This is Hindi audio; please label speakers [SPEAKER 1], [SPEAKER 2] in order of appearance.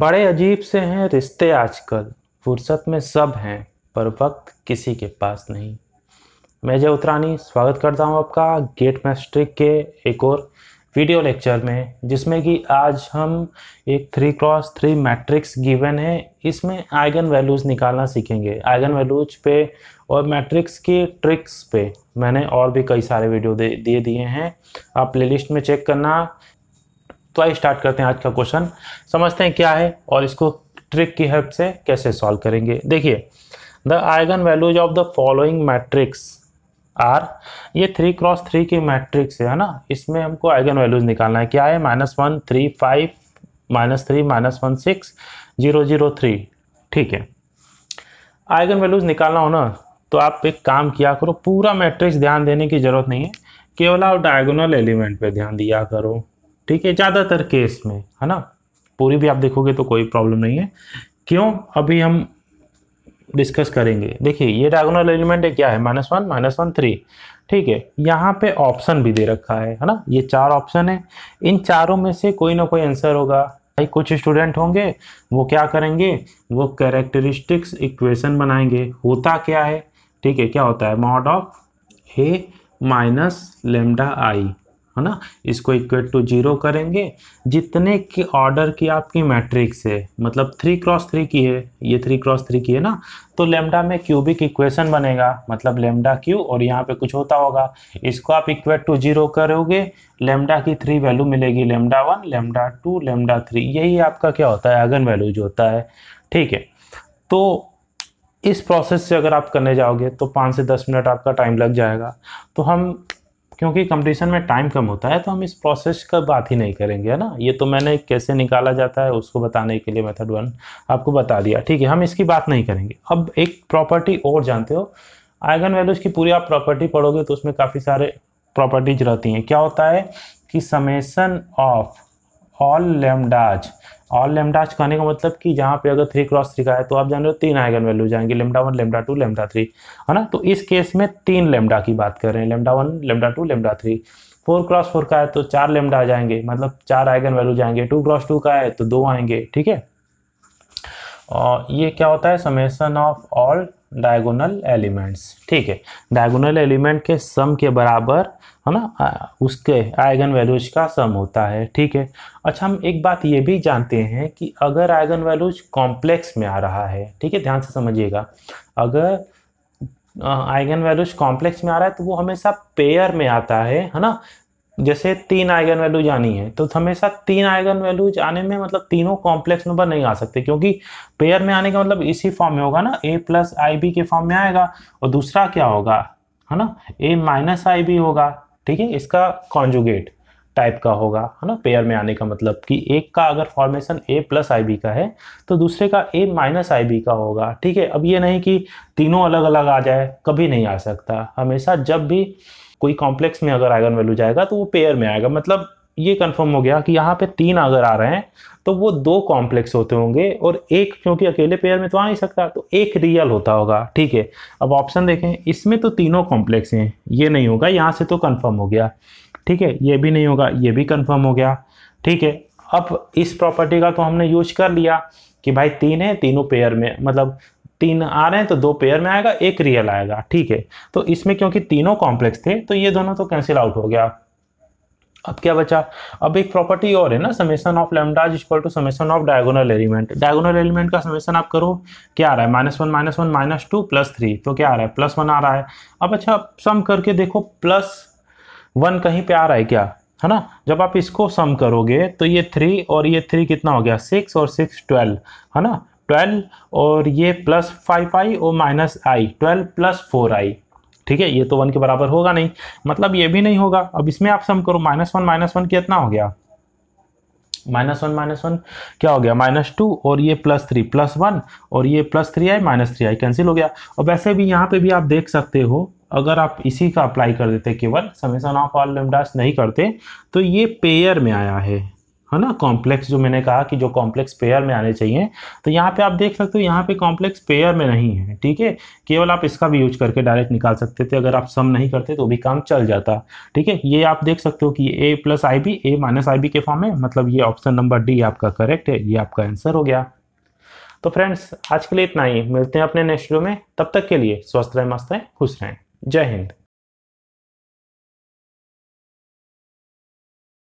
[SPEAKER 1] बड़े अजीब से हैं रिश्ते आजकल फुर्सत में सब हैं पर वक्त किसी के पास नहीं मैं जय उत्तरानी स्वागत करता हूं आपका गेट मैस्ट्रिक के एक और वीडियो लेक्चर में जिसमें कि आज हम एक three cross three matrix given है इसमें आइगन वैल्यूज़ निकालना सीखेंगे आइगन वैल्यूज पे और मैट्रिक्स की ट्रिक्स पे मैंने और भी कई सारे वीडियो दे दिए दिए हैं आप प्लेलिस्ट में चेक करना तो आइए स्टार्ट करते हैं आज का क्वेश्चन समझते हैं क्या है और इसको ट्रिक की हेल्प से कैसे सॉल्व करेंगे देखिए the eigen values of the following matrix are ये थ्री क्रॉस थ्री की मैट्रिक्स है ना इसमें हमको आइगन वैल्यूज निकालना है क्या है minus one three five minus three minus one six zero zero three ठीक है आइगन वैल्यूज निकालना हो ना तो आप एक काम किया करो पूरा मैट्रिक्स ध्यान देने की जरूरत नहीं है केवल आप डायगोनल एलिमेंट पे ध्यान दिया करो ठीक है ज़्यादातर केस में है ना पूरी भी आप देखोगे तो कोई प्रॉब्लम नहीं है क्यों अभी हम डिस्कस करेंगे देखिए ये डायगोनल एलिमेंट है क्या है minus one minus one three ठीक है यहाँ पे ऑप्शन भी दे रखा है है ना ये चार ऑप्शन है इन चारों में से कोई ना कोई आंसर होगा भाई कुछ स्टूडेंट होंगे वो क्या करेंगे वो कैरेक्टरिस्टिक्स इक्वेशन बनाएंगे होता क्या है ठीक है क्या होता है mod of A minus lambda I है ना इसको इक्वेट टू जीरो करेंगे जितने की ऑर्डर की आपकी मैट्रिक्स है मतलब थ्री क्रॉस थ्री की है ये थ्री क्रॉस थ्री की है ना तो लेमडा में क्यूबिक इक्वेशन बनेगा मतलब लेमडा क्यू और यहाँ पे कुछ होता होगा इसको आप इक्वेट टू जीरो करोगे लेमडा की थ्री वैल्यू मिलेगी lambda one lambda two lambda three यही आपका क्या होता है अगन वैल्यूज होता है ठीक है तो इस प्रोसेस से अगर आप करने जाओगे तो पाँच से दस मिनट आपका टाइम लग जाएगा तो हम क्योंकि कंपटीशन में टाइम कम होता है तो हम इस प्रोसेस का बात ही नहीं करेंगे है ना ये तो मैंने कैसे निकाला जाता है उसको बताने के लिए मेथड वन आपको बता दिया ठीक है हम इसकी बात नहीं करेंगे अब एक प्रॉपर्टी और जानते हो आइगन वैल्यूज की पूरी आप प्रॉपर्टी पढ़ोगे तो उसमें काफ़ी सारे प्रॉपर्टीज रहती हैं क्या होता है कि summation of all lambdas all lambdas कहने का मतलब कि जहाँ पे अगर थ्री क्रॉस थ्री का है तो आप जान रहे हो तीन आइगन वैल्यू जाएंगे lambda one lambda two lambda three है ना तो इस केस में तीन लेमडा की बात कर रहे हैं lambda one lambda two lambda three four cross four का है तो चार लेमडा जाएंगे मतलब चार आइगन वैल्यू जाएंगे टू क्रॉस टू का है तो दो आएंगे ठीक है और ये क्या होता है summation of all diagonal elements ठीक है डायगोनल एलिमेंट के सम के बराबर है ना उसके आइगन वैल्यूज का सम होता है ठीक है अच्छा हम एक बात ये भी जानते हैं कि अगर आइगन वैल्यूज कॉम्प्लेक्स में आ रहा है ठीक है ध्यान से समझिएगा अगर आइगन वैल्यूज कॉम्प्लेक्स में आ रहा है तो वो हमेशा पेयर में आता है है ना जैसे तीन आइगन वैल्यूज आनी है तो हमेशा तीन आइगन वैल्यूज आने में मतलब तीनों कॉम्प्लेक्स नंबर नहीं आ सकते क्योंकि पेयर में आने का मतलब इसी फॉर्म में होगा ना ए प्लस आई बी के फॉर्म में आएगा और दूसरा क्या होगा है ना ए माइनस आई बी होगा ठीक है इसका कॉन्जुगेट टाइप का होगा है ना पेयर में आने का मतलब कि एक का अगर formation A plus I B का है तो दूसरे का ए माइनस आई बी का होगा ठीक है अब ये नहीं कि तीनों अलग अलग आ जाए कभी नहीं आ सकता हमेशा जब भी कोई कॉम्प्लेक्स में अगर आइगन वैल्यू जाएगा तो वो पेयर में आएगा मतलब ये कंफर्म हो गया कि यहाँ पे तीन अगर आ रहे हैं तो वो दो कॉम्प्लेक्स होते होंगे और एक क्योंकि अकेले पेयर में तो आ नहीं सकता तो एक रियल होता होगा ठीक है अब ऑप्शन देखें इसमें तो तीनों कॉम्प्लेक्स हैं ये नहीं होगा यहाँ से तो कन्फर्म हो गया ठीक है ये भी नहीं होगा ये भी कन्फर्म हो गया ठीक है अब इस प्रॉपर्टी का तो हमने यूज कर लिया कि भाई तीन है तीनों पेयर में मतलब तीन आ रहे हैं तो दो पेयर में आएगा एक रियल आएगा ठीक है तो इसमें क्योंकि तीनों कॉम्प्लेक्स थे तो ये दोनों तो कैंसिल आउट हो गया अब क्या बचा अब एक प्रॉपर्टी और है ना summation of lambdas equal to summation of diagonal element diagonal element का समेशन आप करो क्या आ रहा है minus one minus one minus two plus three तो क्या आ रहा है प्लस वन आ रहा है अब अच्छा सम करके देखो प्लस वन कहीं पे आ रहा है क्या है ना जब आप इसको सम करोगे तो ये थ्री और ये थ्री कितना हो गया सिक्स और सिक्स ट्वेल्व है ना ट्वेल्व और ये प्लस फाइव आई और minus I twelve plus four I ठीक है ये तो वन के बराबर होगा नहीं मतलब ये भी नहीं होगा अब इसमें आप सम करो माइनस वन माइनस वन कितना हो गया माइनस वन माइनस वन क्या हो गया माइनस टू और ये प्लस थ्री प्लस वन और ये plus three I minus three I cancel हो गया और वैसे भी यहाँ पे भी आप देख सकते हो अगर आप इसी का अप्लाई कर देते केवल समेसन ऑफ ऑल लेमडास नहीं करते तो ये पेयर में आया है है ना कॉम्प्लेक्स जो मैंने कहा कि जो कॉम्प्लेक्स पेयर में आने चाहिए तो यहाँ पे आप देख सकते हो यहाँ पे कॉम्प्लेक्स पेयर में नहीं है ठीक है केवल आप इसका भी यूज करके डायरेक्ट निकाल सकते थे अगर आप सम नहीं करते तो भी काम चल जाता ठीक है ये आप देख सकते हो कि A plus I B A minus I B के फॉर्म में मतलब ये ऑप्शन नंबर डी आपका करेक्ट है ये आपका आंसर हो गया तो फ्रेंड्स आज के लिए इतना ही मिलते हैं अपने नेक्स्ट वीडियो में तब तक के लिए स्वस्थ रहें मस्त रहें खुश रहें जय हिंद